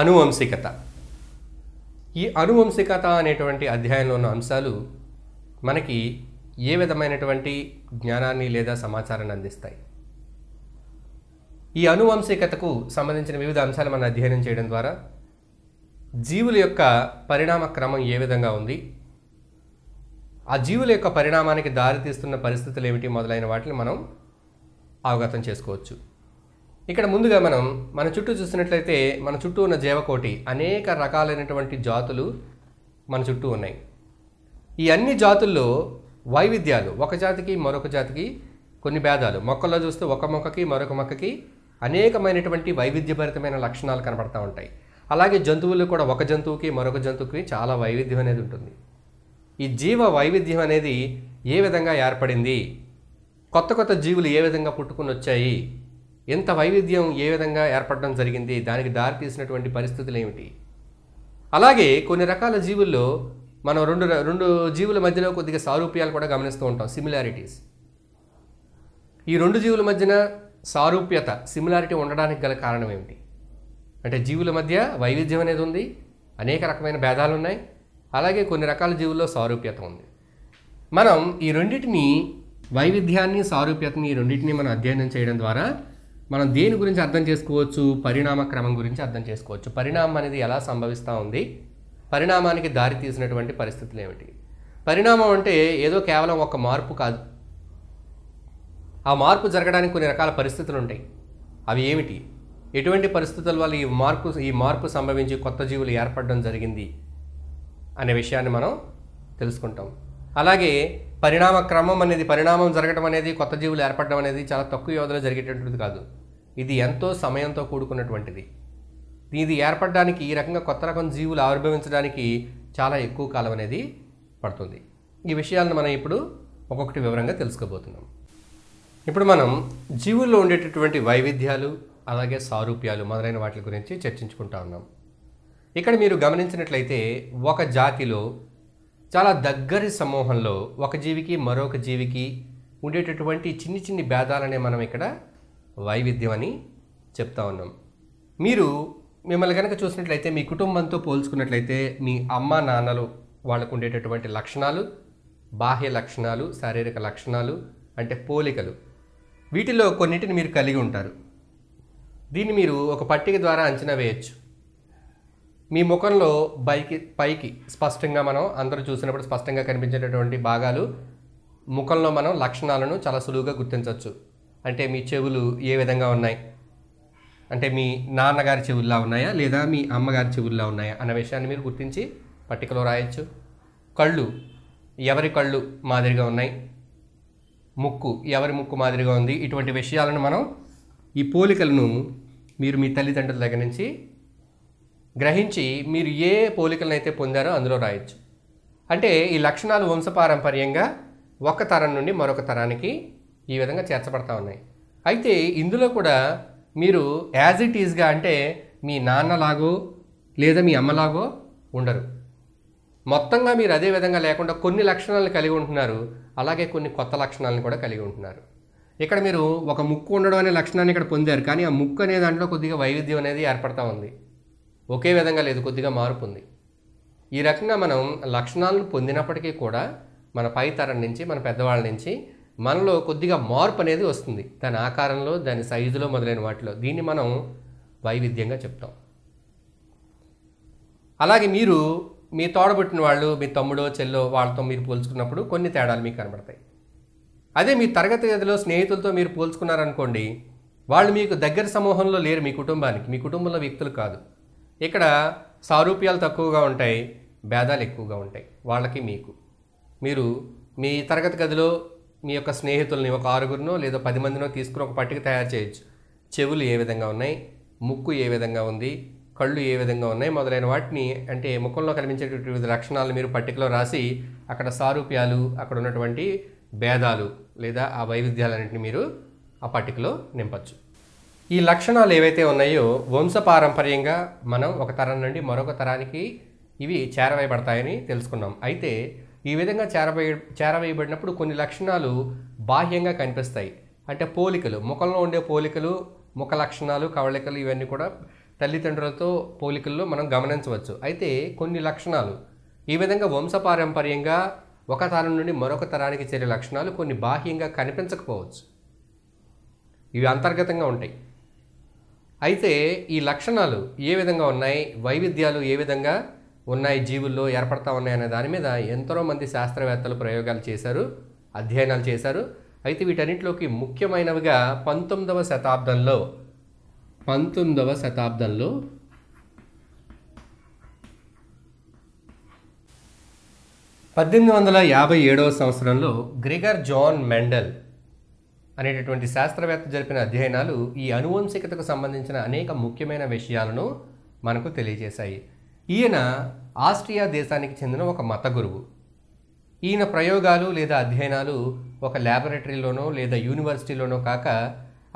అనువంశికత ఈ అనువంశికత అనేటువంటి అధ్యాయంలో ఉన్న అంశాలు మనకి ఏ విధమైనటువంటి జ్ఞానాన్ని లేదా సమాచారాన్ని అందిస్తాయి ఈ అనువంశికతకు సంబంధించిన వివిధ అంశాలు మనం అధ్యయనం చేయడం ద్వారా జీవుల యొక్క పరిణామ క్రమం ఏ విధంగా ఉంది ఆ జీవుల యొక్క పరిణామానికి దారితీస్తున్న పరిస్థితులు ఏమిటి మొదలైన వాటిని మనం అవగతం చేసుకోవచ్చు ఇక్కడ ముందుగా మనం మన చుట్టూ చూసినట్లయితే మన చుట్టూ ఉన్న జీవకోటి అనేక రకాలైనటువంటి జాతులు మన చుట్టూ ఉన్నాయి ఈ అన్ని జాతుల్లో వైవిధ్యాలు ఒక జాతికి మరొక జాతికి కొన్ని భేదాలు మొక్కల్లో చూస్తే ఒక మొక్కకి మరొక మొక్కకి అనేకమైనటువంటి వైవిధ్యభరితమైన లక్షణాలు కనపడతా ఉంటాయి అలాగే జంతువులు కూడా ఒక జంతువుకి మరొక జంతువుకి చాలా వైవిధ్యం అనేది ఉంటుంది ఈ జీవ వైవిధ్యం అనేది ఏ విధంగా ఏర్పడింది కొత్త కొత్త జీవులు ఏ విధంగా పుట్టుకుని వచ్చాయి ఇంత వైవిధ్యం ఏ విధంగా ఏర్పడడం జరిగింది దానికి దారి తీసినటువంటి పరిస్థితులు ఏమిటి అలాగే కొన్ని రకాల జీవుల్లో మనం రెండు రెండు జీవుల మధ్యలో కొద్దిగా సారూప్యాలు కూడా గమనిస్తూ ఉంటాం సిమిలారిటీస్ ఈ రెండు జీవుల మధ్యన సారూప్యత సిమిలారిటీ ఉండడానికి గల కారణం ఏమిటి అంటే జీవుల మధ్య వైవిధ్యం అనేది ఉంది అనేక రకమైన భేదాలు ఉన్నాయి అలాగే కొన్ని రకాల జీవుల్లో సారూప్యత ఉంది మనం ఈ రెండింటిని వైవిధ్యాన్ని సారూప్యతని ఈ రెండింటిని మనం అధ్యయనం చేయడం ద్వారా మనం దేని గురించి అర్థం చేసుకోవచ్చు పరిణామ క్రమం గురించి అర్థం చేసుకోవచ్చు పరిణామం అనేది ఎలా సంభవిస్తూ ఉంది పరిణామానికి దారి తీసినటువంటి పరిస్థితులు ఏమిటి పరిణామం అంటే ఏదో కేవలం ఒక మార్పు కాదు ఆ మార్పు జరగడానికి కొన్ని రకాల పరిస్థితులు ఉంటాయి అవి ఏమిటి ఎటువంటి పరిస్థితుల వల్ల ఈ మార్పు ఈ మార్పు సంభవించి కొత్త జీవులు ఏర్పడడం జరిగింది అనే విషయాన్ని మనం తెలుసుకుంటాం అలాగే పరిణామ క్రమం అనేది పరిణామం జరగడం అనేది కొత్త జీవులు ఏర్పడడం అనేది చాలా తక్కువ వ్యవధిలో జరిగేటటువంటిది కాదు ఇది ఎంతో సమయంతో కూడుకున్నటువంటిది ఇది ఏర్పడడానికి ఈ రకంగా కొత్త రకం జీవులు ఆవిర్భవించడానికి చాలా ఎక్కువ కాలం అనేది పడుతుంది ఈ విషయాలను మనం ఇప్పుడు ఒక్కొక్కటి వివరంగా తెలుసుకోబోతున్నాం ఇప్పుడు మనం జీవుల్లో ఉండేటటువంటి వైవిధ్యాలు అలాగే సారూప్యాలు మొదలైన వాటి గురించి చర్చించుకుంటా ఉన్నాం ఇక్కడ మీరు గమనించినట్లయితే ఒక జాతిలో చాలా దగ్గరి సమూహంలో ఒక జీవికి మరొక జీవికి ఉండేటటువంటి చిన్ని చిన్ని భేదాలనే మనం ఇక్కడ వైవిధ్యం అని చెప్తా ఉన్నాం మీరు మిమ్మల్ని కనుక చూసినట్లయితే మీ కుటుంబంతో పోల్చుకున్నట్లయితే మీ అమ్మ నాన్నలు వాళ్ళకు ఉండేటటువంటి లక్షణాలు బాహ్య లక్షణాలు శారీరక లక్షణాలు అంటే పోలికలు వీటిలో కొన్నిటిని మీరు కలిగి ఉంటారు దీన్ని మీరు ఒక పట్టిక ద్వారా అంచనా వేయచ్చు మీ ముఖంలో పైకి పైకి స్పష్టంగా మనం అందరూ చూసినప్పుడు స్పష్టంగా కనిపించేటటువంటి భాగాలు ముఖంలో మనం లక్షణాలను చాలా సులువుగా గుర్తించవచ్చు అంటే మీ చెవులు ఏ విధంగా ఉన్నాయి అంటే మీ నాన్నగారి చెవుల్లా ఉన్నాయా లేదా మీ అమ్మగారి చెవుల్లా ఉన్నాయా అన్న విషయాన్ని మీరు గుర్తించి పట్టికలో రాయొచ్చు కళ్ళు ఎవరి కళ్ళు మాదిరిగా ఉన్నాయి ముక్కు ఎవరి ముక్కు మాదిరిగా ఉంది ఇటువంటి విషయాలను మనం ఈ పోలికలను మీరు మీ తల్లిదండ్రుల దగ్గర నుంచి గ్రహించి మీరు ఏ పోలికలను అయితే పొందారో అందులో రాయొచ్చు అంటే ఈ లక్షణాలు వంశపారంపర్యంగా ఒక తరం నుండి మరొక తరానికి ఈ విధంగా చేర్చబడతా ఉన్నాయి అయితే ఇందులో కూడా మీరు యాజ్ ఇట్ ఈజ్గా అంటే మీ నాన్నలాగో లేదా మీ అమ్మలాగో ఉండరు మొత్తంగా మీరు అదే విధంగా లేకుండా కొన్ని లక్షణాలను కలిగి ఉంటున్నారు అలాగే కొన్ని కొత్త లక్షణాలను కూడా కలిగి ఉంటున్నారు ఇక్కడ మీరు ఒక ముక్కు ఉండడం అనే లక్షణాన్ని ఇక్కడ పొందారు కానీ ఆ ముక్కు అనే దాంట్లో కొద్దిగా వైవిధ్యం అనేది ఏర్పడతా ఉంది ఒకే విధంగా లేదు కొద్దిగా మార్పు ఉంది ఈ రకంగా మనం లక్షణాలను పొందినప్పటికీ కూడా మన పై తరం నుంచి మన పెద్దవాళ్ళ నుంచి మనలో కొద్దిగా మార్పు అనేది వస్తుంది దాని ఆకారంలో దాని సైజులో మొదలైన వాటిలో దీన్ని మనం వైవిధ్యంగా చెప్తాం అలాగే మీరు మీ తోడబుట్టిన వాళ్ళు మీ తమ్ముడో చెల్లో వాళ్ళతో మీరు పోల్చుకున్నప్పుడు కొన్ని తేడాలు మీకు కనబడతాయి అదే మీ తరగతి గదిలో స్నేహితులతో మీరు పోల్చుకున్నారనుకోండి వాళ్ళు మీకు దగ్గర సమూహంలో లేరు మీ కుటుంబానికి మీ కుటుంబంలో వ్యక్తులు కాదు ఇక్కడ సారూప్యాలు తక్కువగా ఉంటాయి భేదాలు ఎక్కువగా ఉంటాయి వాళ్ళకి మీకు మీరు మీ తరగతి గదిలో మీ యొక్క స్నేహితుల్ని ఒక ఆరుగురినో లేదా పది మందినో తీసుకుని ఒక పట్టిక తయారు చేయొచ్చు చెవులు ఏ విధంగా ఉన్నాయి ముక్కు ఏ విధంగా ఉంది కళ్ళు ఏ విధంగా ఉన్నాయి మొదలైన వాటిని అంటే ముఖంలో కనిపించేటటువంటి వివిధ లక్షణాలను మీరు పట్టికలో రాసి అక్కడ సారూప్యాలు అక్కడ ఉన్నటువంటి భేదాలు లేదా ఆ వైవిధ్యాలన్నింటినీ మీరు ఆ పట్టికలో నింపచ్చు ఈ లక్షణాలు ఏవైతే ఉన్నాయో వంశపారంపర్యంగా మనం ఒక తరం నుండి మరొక తరానికి ఇవి చేరవేయబడతాయని తెలుసుకున్నాం అయితే ఈ విధంగా చేరవేయ చేరవేయబడినప్పుడు కొన్ని లక్షణాలు బాహ్యంగా కనిపిస్తాయి అంటే పోలికలు ముఖంలో ఉండే పోలికలు ముఖ లక్షణాలు కవళికలు ఇవన్నీ కూడా తల్లిదండ్రులతో పోలికల్లో మనం గమనించవచ్చు అయితే కొన్ని లక్షణాలు ఈ విధంగా వంశపారంపర్యంగా ఒక తరం నుండి మరొక తరానికి చేరే లక్షణాలు కొన్ని బాహ్యంగా కనిపించకపోవచ్చు ఇవి అంతర్గతంగా ఉంటాయి అయితే ఈ లక్షణాలు ఏ విధంగా ఉన్నాయి వైవిధ్యాలు ఏ విధంగా ఉన్నాయి జీవుల్లో ఏర్పడతా ఉన్నాయనే దాని మీద ఎంతో మంది శాస్త్రవేత్తలు ప్రయోగాలు చేశారు అధ్యయనాలు చేశారు అయితే వీటన్నింటిలోకి ముఖ్యమైనవిగా పంతొమ్మిదవ శతాబ్దంలో పంతొమ్మిదవ శతాబ్దంలో పద్దెనిమిది వందల యాభై ఏడవ సంవత్సరంలో గ్రిగర్ జాన్ మెండల్ అనేటటువంటి శాస్త్రవేత్త జరిపిన అధ్యయనాలు ఈ అనువంశికతకు సంబంధించిన అనేక ముఖ్యమైన విషయాలను మనకు తెలియజేశాయి ఈయన ఆస్ట్రియా దేశానికి చెందిన ఒక మత గురువు ఈయన ప్రయోగాలు లేదా అధ్యయనాలు ఒక ల్యాబొరేటరీలోనో లేదా యూనివర్సిటీలోనో కాక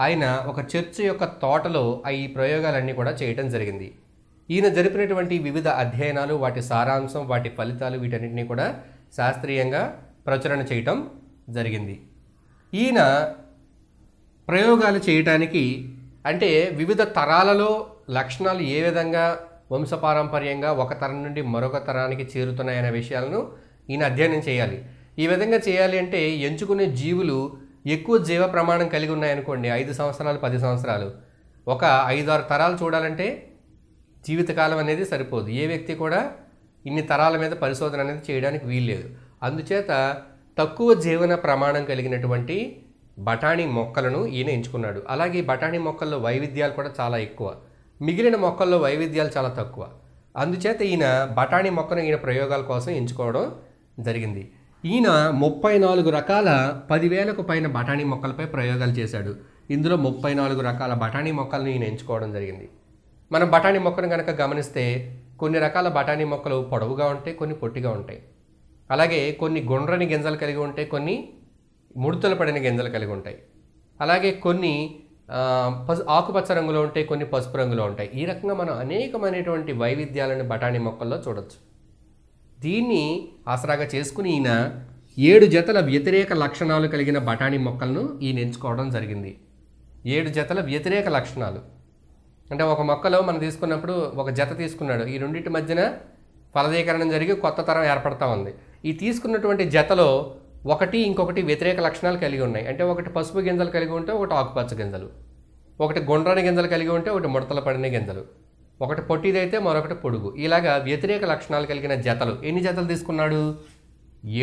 ఆయన ఒక చర్చ్ యొక్క తోటలో ఈ ప్రయోగాలన్నీ కూడా చేయటం జరిగింది ఈయన జరిపినటువంటి వివిధ అధ్యయనాలు వాటి సారాంశం వాటి ఫలితాలు వీటన్నిటిని కూడా శాస్త్రీయంగా ప్రచురణ చేయటం జరిగింది ఈయన ప్రయోగాలు చేయటానికి అంటే వివిధ తరాలలో లక్షణాలు ఏ విధంగా వంశపారంపర్యంగా ఒక తరం నుండి మరొక తరానికి చేరుతున్నాయనే విషయాలను ఈయన అధ్యయనం చేయాలి ఈ విధంగా చేయాలి అంటే ఎంచుకునే జీవులు ఎక్కువ జీవ ప్రమాణం కలిగి ఉన్నాయనుకోండి ఐదు సంవత్సరాలు పది సంవత్సరాలు ఒక ఐదు ఆరు తరాలు చూడాలంటే జీవితకాలం అనేది సరిపోదు ఏ వ్యక్తి కూడా ఇన్ని తరాల మీద పరిశోధన అనేది చేయడానికి వీల్లేదు అందుచేత తక్కువ జీవన ప్రమాణం కలిగినటువంటి బఠానీ మొక్కలను ఈయన ఎంచుకున్నాడు అలాగే బఠానీ మొక్కల్లో వైవిధ్యాలు కూడా చాలా ఎక్కువ మిగిలిన మొక్కల్లో వైవిధ్యాలు చాలా తక్కువ అందుచేత ఈయన బఠానీ మొక్కను ఈయన ప్రయోగాల కోసం ఎంచుకోవడం జరిగింది ఈయన ముప్పై నాలుగు రకాల పదివేలకు పైన బఠానీ మొక్కలపై ప్రయోగాలు చేశాడు ఇందులో ముప్పై నాలుగు రకాల బఠానీ మొక్కలను ఈయన ఎంచుకోవడం జరిగింది మనం బఠానీ మొక్కను కనుక గమనిస్తే కొన్ని రకాల బఠానీ మొక్కలు పొడవుగా ఉంటాయి కొన్ని పొట్టిగా ఉంటాయి అలాగే కొన్ని గుండ్రని గింజలు కలిగి ఉంటాయి కొన్ని ముడుతలు పడిన గింజలు కలిగి ఉంటాయి అలాగే కొన్ని పసు ఆకుపచ్చ రంగులో ఉంటాయి కొన్ని పసుపు రంగులో ఉంటాయి ఈ రకంగా మనం అనేకమైనటువంటి వైవిధ్యాలను బఠానీ మొక్కల్లో చూడవచ్చు దీన్ని ఆసరాగా చేసుకుని ఈయన ఏడు జతల వ్యతిరేక లక్షణాలు కలిగిన బఠానీ మొక్కలను ఈయన ఎంచుకోవడం జరిగింది ఏడు జతల వ్యతిరేక లక్షణాలు అంటే ఒక మొక్కలో మనం తీసుకున్నప్పుడు ఒక జత తీసుకున్నాడు ఈ రెండింటి మధ్యన ఫలదీకరణం జరిగి కొత్త తరం ఏర్పడతా ఉంది ఈ తీసుకున్నటువంటి జతలో ఒకటి ఇంకొకటి వ్యతిరేక లక్షణాలు కలిగి ఉన్నాయి అంటే ఒకటి పసుపు గింజలు కలిగి ఉంటే ఒకటి ఆకుపచ్చ గింజలు ఒకటి గుండ్రని గింజలు కలిగి ఉంటే ఒకటి ముడతలు పడిన గింజలు ఒకటి పొట్టిదైతే మరొకటి పొడుగు ఇలాగా వ్యతిరేక లక్షణాలు కలిగిన జతలు ఎన్ని జతలు తీసుకున్నాడు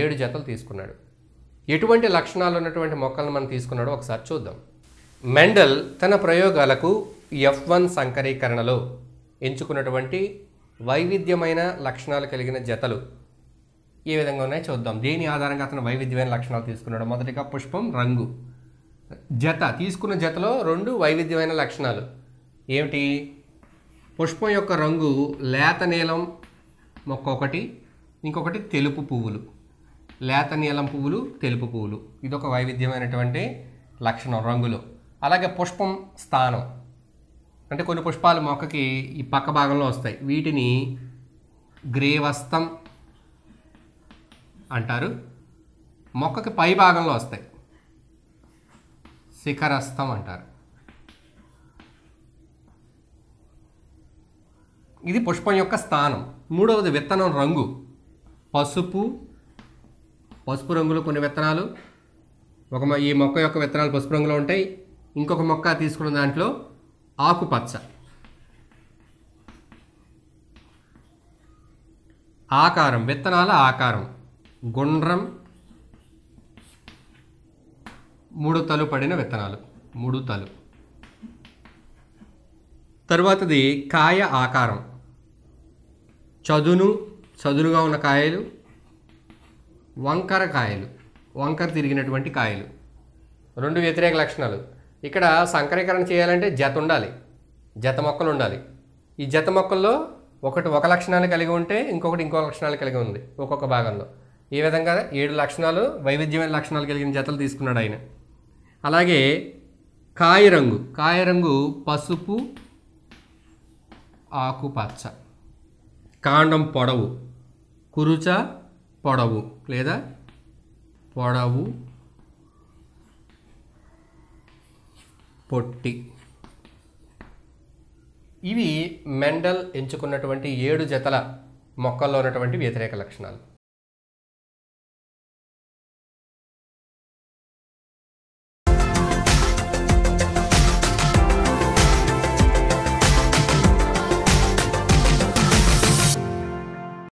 ఏడు జతలు తీసుకున్నాడు ఎటువంటి లక్షణాలు ఉన్నటువంటి మొక్కలను మనం తీసుకున్నాడో ఒకసారి చూద్దాం మెండల్ తన ప్రయోగాలకు ఎఫ్ వన్ సంకరీకరణలో ఎంచుకున్నటువంటి వైవిధ్యమైన లక్షణాలు కలిగిన జతలు ఏ విధంగా ఉన్నాయో చూద్దాం దేని ఆధారంగా అతను వైవిధ్యమైన లక్షణాలు తీసుకున్నాడు మొదటిగా పుష్పం రంగు జత తీసుకున్న జతలో రెండు వైవిధ్యమైన లక్షణాలు ఏమిటి పుష్పం యొక్క రంగు లేత నీలం మొక్క ఒకటి ఇంకొకటి తెలుపు పువ్వులు లేత నీలం పువ్వులు తెలుపు పువ్వులు ఇది ఒక వైవిధ్యమైనటువంటి లక్షణం రంగులో అలాగే పుష్పం స్థానం అంటే కొన్ని పుష్పాలు మొక్కకి ఈ పక్క భాగంలో వస్తాయి వీటిని గ్రేవస్తం అంటారు మొక్కకి పై భాగంలో వస్తాయి శిఖరస్థం అంటారు ఇది పుష్పం యొక్క స్థానం మూడవది విత్తనం రంగు పసుపు పసుపు రంగులో కొన్ని విత్తనాలు ఒక ఈ మొక్క యొక్క విత్తనాలు పసుపు రంగులో ఉంటాయి ఇంకొక మొక్క తీసుకున్న దాంట్లో ఆకుపచ్చ ఆకారం విత్తనాల ఆకారం గుండ్రం మూడు తలు పడిన విత్తనాలు మూడు తలు తరువాతది కాయ ఆకారం చదును చదునుగా ఉన్న కాయలు వంకర కాయలు వంకర తిరిగినటువంటి కాయలు రెండు వ్యతిరేక లక్షణాలు ఇక్కడ సంకరీకరణ చేయాలంటే జత ఉండాలి జత మొక్కలు ఉండాలి ఈ జత మొక్కల్లో ఒకటి ఒక లక్షణాన్ని కలిగి ఉంటే ఇంకొకటి ఇంకొక లక్షణాలు కలిగి ఉంది ఒక్కొక్క భాగంలో ఈ విధంగా ఏడు లక్షణాలు వైవిధ్యమైన లక్షణాలు కలిగిన జతలు తీసుకున్నాడు ఆయన అలాగే కాయరంగు కాయరంగు పసుపు ఆకుపచ్చ కాండం పొడవు కురుచ పొడవు లేదా పొడవు పొట్టి ఇవి మెండల్ ఎంచుకున్నటువంటి ఏడు జతల మొక్కల్లో ఉన్నటువంటి వ్యతిరేక లక్షణాలు